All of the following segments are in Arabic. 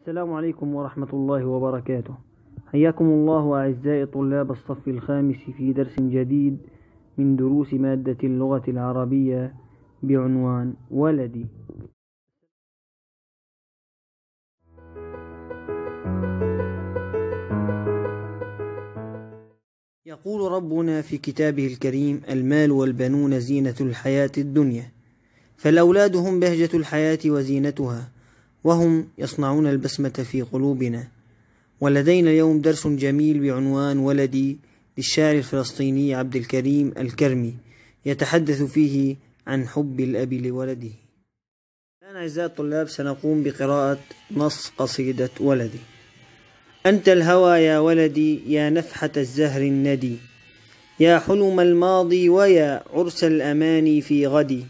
السلام عليكم ورحمة الله وبركاته حياكم الله أعزائي طلاب الصف الخامس في درس جديد من دروس مادة اللغة العربية بعنوان ولدي يقول ربنا في كتابه الكريم المال والبنون زينة الحياة الدنيا فالأولاد هم بهجة الحياة وزينتها وهم يصنعون البسمة في قلوبنا ولدينا اليوم درس جميل بعنوان ولدي للشاعر الفلسطيني عبد الكريم الكرمي يتحدث فيه عن حب الأب لولده الآن أعزائي الطلاب سنقوم بقراءة نص قصيدة ولدي أنت الهوى يا ولدي يا نفحة الزهر الندي يا حلم الماضي ويا عرس الأماني في غدي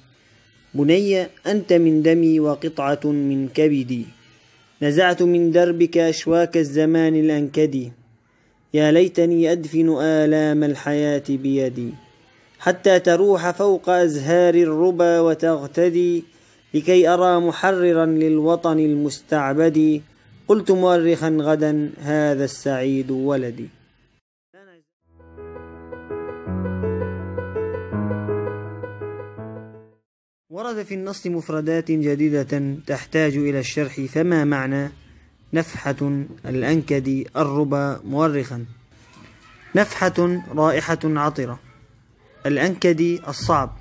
بني أنت من دمي وقطعة من كبدي نزعت من دربك أشواك الزمان الأنكدي يا ليتني أدفن آلام الحياة بيدي حتى تروح فوق أزهار الربا وتغتدي لكي أرى محررا للوطن المستعبد قلت مؤرخا غدا هذا السعيد ولدي ورد في النص مفردات جديدة تحتاج إلى الشرح فما معنى نفحة الأنكد الربا مورخا نفحة رائحة عطرة الأنكد الصعب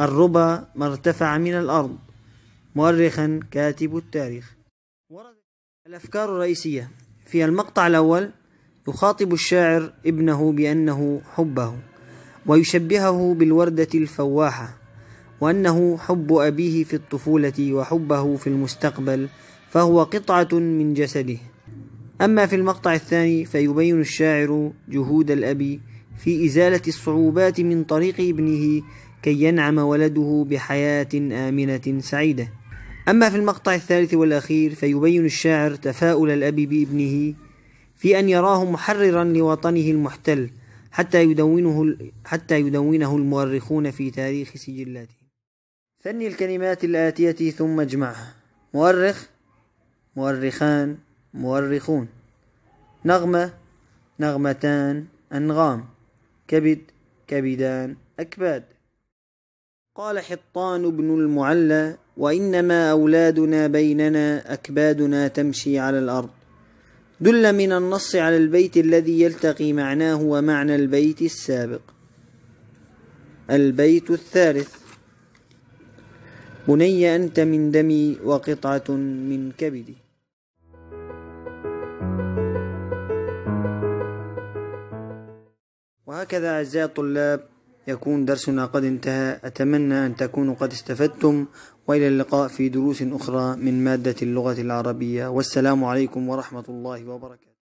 الربا ما ارتفع من الأرض مؤرخا كاتب التاريخ الأفكار الرئيسية في المقطع الأول يخاطب الشاعر ابنه بأنه حبه ويشبهه بالوردة الفواحة وأنه حب أبيه في الطفولة وحبه في المستقبل فهو قطعة من جسده أما في المقطع الثاني فيبين الشاعر جهود الأب في إزالة الصعوبات من طريق ابنه كي ينعم ولده بحياة آمنة سعيدة أما في المقطع الثالث والأخير فيبين الشاعر تفاؤل الأب بابنه في أن يراه محررا لوطنه المحتل حتى يدونه, حتى يدونه المؤرخون في تاريخ سجلاته ثني الكلمات الآتية ثم اجمعها مؤرخ مؤرخان مؤرخون نغمة نغمتان أنغام كبد كبدان أكباد قال حطان بن المعلى وإنما أولادنا بيننا أكبادنا تمشي على الأرض دل من النص على البيت الذي يلتقي معناه ومعنى البيت السابق البيت الثالث بني أنت من دمي وقطعة من كبدي وهكذا أعزائي الطلاب يكون درسنا قد انتهى أتمنى أن تكونوا قد استفدتم وإلى اللقاء في دروس أخرى من مادة اللغة العربية والسلام عليكم ورحمة الله وبركاته